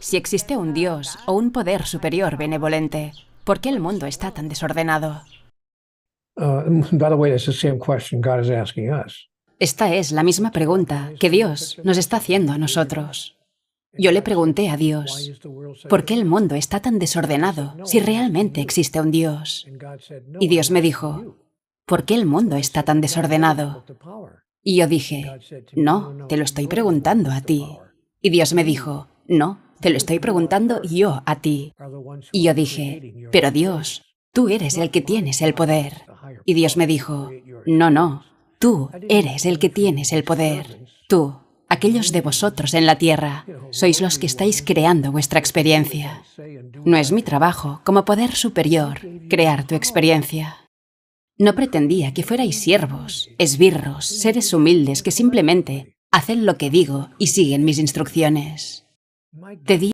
Si existe un Dios o un poder superior benevolente, ¿por qué el mundo está tan desordenado? Uh, Esta es la misma pregunta que Dios nos está haciendo a nosotros. Yo le pregunté a Dios, ¿por qué el mundo está tan desordenado si realmente existe un Dios? Y Dios me dijo, ¿por qué el mundo está tan desordenado? Y yo dije, no, te lo estoy preguntando a ti. Y Dios me dijo, no, te lo estoy preguntando yo a ti. Y yo dije, pero Dios, tú eres el que tienes el poder. Y Dios me dijo, no, no, tú eres el que tienes el poder. Tú, aquellos de vosotros en la tierra, sois los que estáis creando vuestra experiencia. No es mi trabajo, como poder superior, crear tu experiencia. No pretendía que fuerais siervos, esbirros, seres humildes que simplemente hacen lo que digo y siguen mis instrucciones. Te di